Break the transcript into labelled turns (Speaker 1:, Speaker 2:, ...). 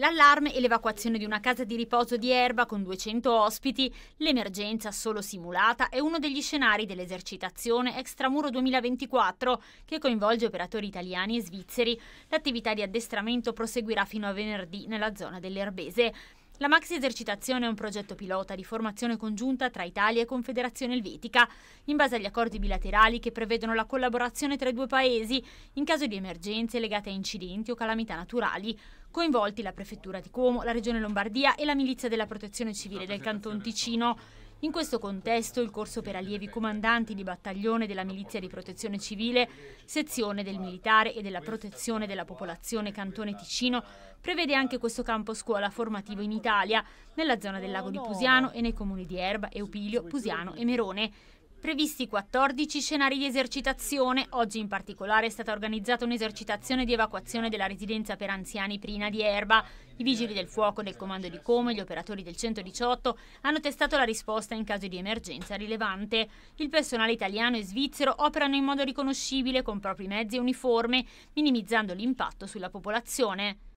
Speaker 1: L'allarme e l'evacuazione di una casa di riposo di Erba con 200 ospiti, l'emergenza solo simulata, è uno degli scenari dell'esercitazione Extramuro 2024 che coinvolge operatori italiani e svizzeri. L'attività di addestramento proseguirà fino a venerdì nella zona dell'Erbese. La Maxi Esercitazione è un progetto pilota di formazione congiunta tra Italia e Confederazione Elvetica, in base agli accordi bilaterali che prevedono la collaborazione tra i due paesi in caso di emergenze legate a incidenti o calamità naturali, coinvolti la Prefettura di Como, la Regione Lombardia e la Milizia della Protezione Civile del Canton Ticino. In questo contesto il corso per allievi comandanti di battaglione della Milizia di Protezione Civile, sezione del militare e della protezione della popolazione Cantone Ticino, prevede anche questo campo scuola formativo in Italia, nella zona del lago di Pusiano e nei comuni di Erba, Eupilio, Pusiano e Merone. Previsti 14 scenari di esercitazione, oggi in particolare è stata organizzata un'esercitazione di evacuazione della residenza per anziani Prina di Erba. I vigili del fuoco del comando di Como e gli operatori del 118 hanno testato la risposta in caso di emergenza rilevante. Il personale italiano e svizzero operano in modo riconoscibile con propri mezzi e uniforme, minimizzando l'impatto sulla popolazione.